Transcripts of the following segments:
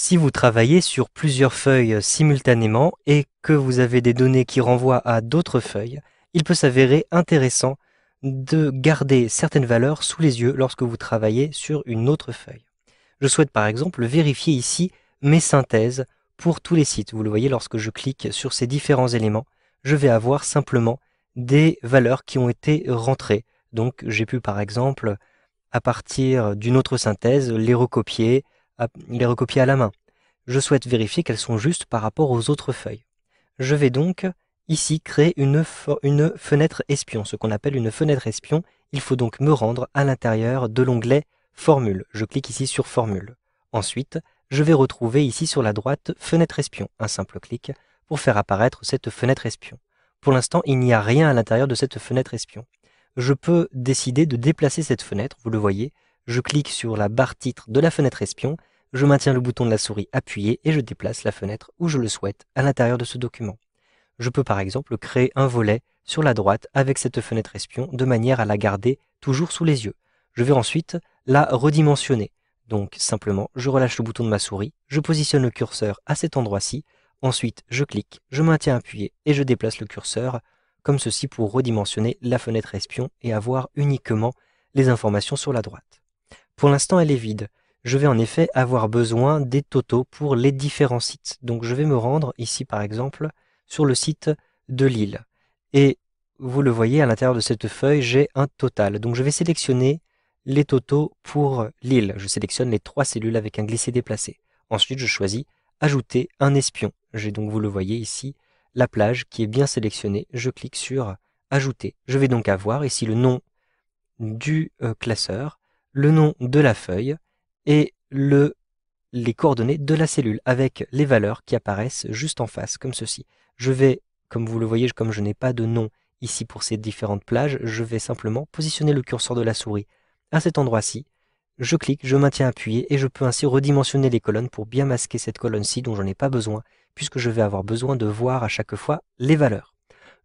Si vous travaillez sur plusieurs feuilles euh, simultanément et que vous avez des données qui renvoient à d'autres feuilles, il peut s'avérer intéressant de garder certaines valeurs sous les yeux lorsque vous travaillez sur une autre feuille. Je souhaite par exemple vérifier ici mes synthèses pour tous les sites. Vous le voyez, lorsque je clique sur ces différents éléments, je vais avoir simplement des valeurs qui ont été rentrées. Donc j'ai pu par exemple, à partir d'une autre synthèse, les recopier, ah, il les recopier à la main. Je souhaite vérifier qu'elles sont justes par rapport aux autres feuilles. Je vais donc ici créer une fenêtre espion, ce qu'on appelle une fenêtre espion. Il faut donc me rendre à l'intérieur de l'onglet Formule. Je clique ici sur Formule. Ensuite, je vais retrouver ici sur la droite Fenêtre espion, un simple clic pour faire apparaître cette fenêtre espion. Pour l'instant, il n'y a rien à l'intérieur de cette fenêtre espion. Je peux décider de déplacer cette fenêtre, vous le voyez. Je clique sur la barre titre de la fenêtre espion je maintiens le bouton de la souris appuyé et je déplace la fenêtre où je le souhaite à l'intérieur de ce document. Je peux par exemple créer un volet sur la droite avec cette fenêtre espion de manière à la garder toujours sous les yeux. Je vais ensuite la redimensionner. Donc simplement, je relâche le bouton de ma souris, je positionne le curseur à cet endroit-ci, ensuite je clique, je maintiens appuyé et je déplace le curseur comme ceci pour redimensionner la fenêtre espion et avoir uniquement les informations sur la droite. Pour l'instant, elle est vide je vais en effet avoir besoin des totaux pour les différents sites. Donc je vais me rendre ici par exemple sur le site de Lille. Et vous le voyez à l'intérieur de cette feuille, j'ai un total. Donc je vais sélectionner les totaux pour Lille. Je sélectionne les trois cellules avec un glisser déplacé. Ensuite je choisis ajouter un espion. J'ai donc, vous le voyez ici, la plage qui est bien sélectionnée. Je clique sur ajouter. Je vais donc avoir ici le nom du euh, classeur, le nom de la feuille, et le, les coordonnées de la cellule avec les valeurs qui apparaissent juste en face, comme ceci. Je vais, comme vous le voyez, comme je n'ai pas de nom ici pour ces différentes plages, je vais simplement positionner le curseur de la souris à cet endroit-ci. Je clique, je maintiens appuyé et je peux ainsi redimensionner les colonnes pour bien masquer cette colonne-ci dont je n'ai pas besoin puisque je vais avoir besoin de voir à chaque fois les valeurs.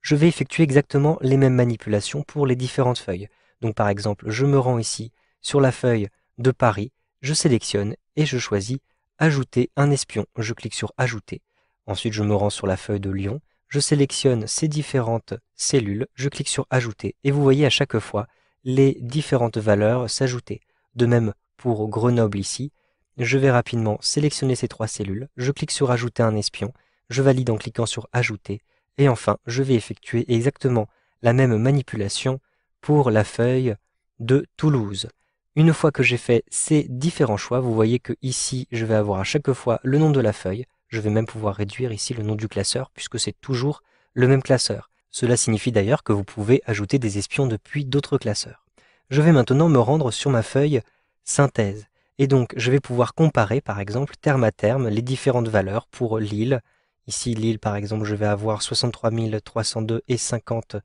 Je vais effectuer exactement les mêmes manipulations pour les différentes feuilles. Donc par exemple, je me rends ici sur la feuille de Paris je sélectionne et je choisis Ajouter un espion. Je clique sur Ajouter. Ensuite, je me rends sur la feuille de Lyon. Je sélectionne ces différentes cellules. Je clique sur Ajouter. Et vous voyez à chaque fois les différentes valeurs s'ajouter. De même pour Grenoble ici. Je vais rapidement sélectionner ces trois cellules. Je clique sur Ajouter un espion. Je valide en cliquant sur Ajouter. Et enfin, je vais effectuer exactement la même manipulation pour la feuille de Toulouse. Une fois que j'ai fait ces différents choix, vous voyez que ici, je vais avoir à chaque fois le nom de la feuille. Je vais même pouvoir réduire ici le nom du classeur puisque c'est toujours le même classeur. Cela signifie d'ailleurs que vous pouvez ajouter des espions depuis d'autres classeurs. Je vais maintenant me rendre sur ma feuille synthèse. Et donc, je vais pouvoir comparer, par exemple, terme à terme, les différentes valeurs pour l'île. Ici, l'île, par exemple, je vais avoir 63 302 et 50,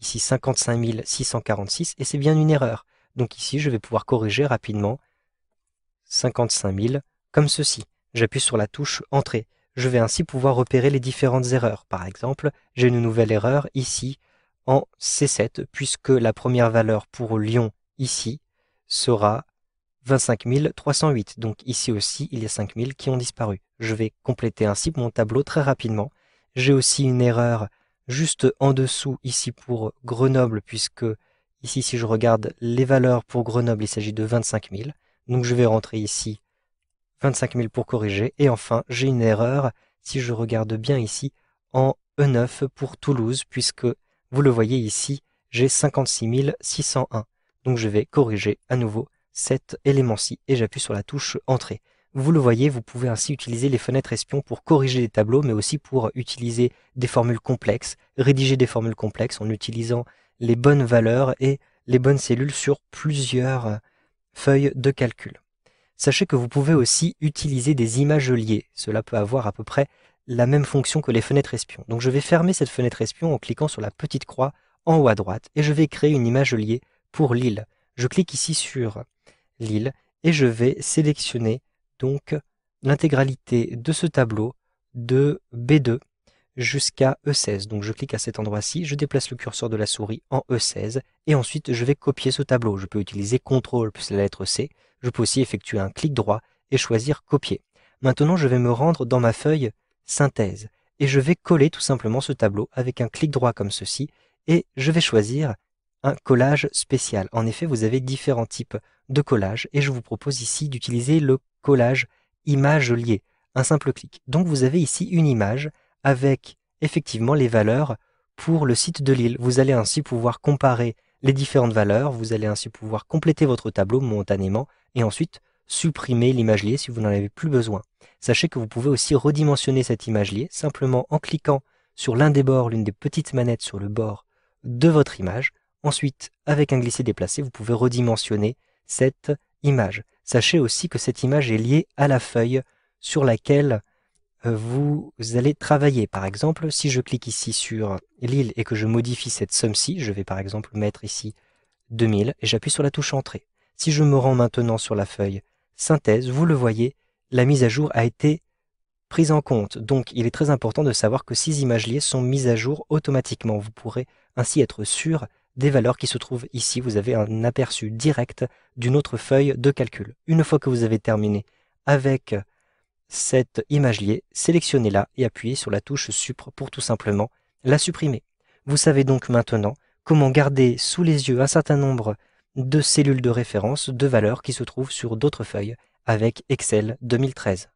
ici 55 646, et c'est bien une erreur. Donc ici, je vais pouvoir corriger rapidement 55 000 comme ceci. J'appuie sur la touche Entrée. Je vais ainsi pouvoir repérer les différentes erreurs. Par exemple, j'ai une nouvelle erreur ici en C7 puisque la première valeur pour Lyon ici sera 25 308. Donc ici aussi, il y a 5000 qui ont disparu. Je vais compléter ainsi mon tableau très rapidement. J'ai aussi une erreur juste en dessous ici pour Grenoble puisque Ici, si je regarde les valeurs pour Grenoble, il s'agit de 25 000. Donc je vais rentrer ici 25 000 pour corriger. Et enfin, j'ai une erreur, si je regarde bien ici, en E9 pour Toulouse, puisque vous le voyez ici, j'ai 56 601. Donc je vais corriger à nouveau cet élément-ci et j'appuie sur la touche Entrée. Vous le voyez, vous pouvez ainsi utiliser les fenêtres espions pour corriger des tableaux, mais aussi pour utiliser des formules complexes, rédiger des formules complexes en utilisant les bonnes valeurs et les bonnes cellules sur plusieurs euh, feuilles de calcul. Sachez que vous pouvez aussi utiliser des images liées. Cela peut avoir à peu près la même fonction que les fenêtres espions. Donc je vais fermer cette fenêtre espion en cliquant sur la petite croix en haut à droite et je vais créer une image liée pour l'île. Je clique ici sur l'île et je vais sélectionner donc l'intégralité de ce tableau de B2 jusqu'à E16. Donc je clique à cet endroit-ci, je déplace le curseur de la souris en E16 et ensuite je vais copier ce tableau. Je peux utiliser CTRL plus la lettre C, je peux aussi effectuer un clic droit et choisir copier. Maintenant je vais me rendre dans ma feuille synthèse et je vais coller tout simplement ce tableau avec un clic droit comme ceci et je vais choisir un collage spécial. En effet, vous avez différents types de collages et je vous propose ici d'utiliser le collage image liée, un simple clic. Donc vous avez ici une image avec effectivement les valeurs pour le site de l'île. Vous allez ainsi pouvoir comparer les différentes valeurs, vous allez ainsi pouvoir compléter votre tableau momentanément et ensuite supprimer l'image liée si vous n'en avez plus besoin. Sachez que vous pouvez aussi redimensionner cette image liée simplement en cliquant sur l'un des bords, l'une des petites manettes sur le bord de votre image. Ensuite, avec un glisser déplacé, vous pouvez redimensionner cette image. Sachez aussi que cette image est liée à la feuille sur laquelle euh, vous allez travailler. Par exemple, si je clique ici sur l'île et que je modifie cette somme-ci, je vais par exemple mettre ici 2000 et j'appuie sur la touche Entrée. Si je me rends maintenant sur la feuille Synthèse, vous le voyez, la mise à jour a été prise en compte. Donc il est très important de savoir que ces images liées sont mises à jour automatiquement. Vous pourrez ainsi être sûr des valeurs qui se trouvent ici. Vous avez un aperçu direct d'une autre feuille de calcul. Une fois que vous avez terminé avec cette image-liée, sélectionnez-la et appuyez sur la touche Supre pour tout simplement la supprimer. Vous savez donc maintenant comment garder sous les yeux un certain nombre de cellules de référence, de valeurs qui se trouvent sur d'autres feuilles avec Excel 2013.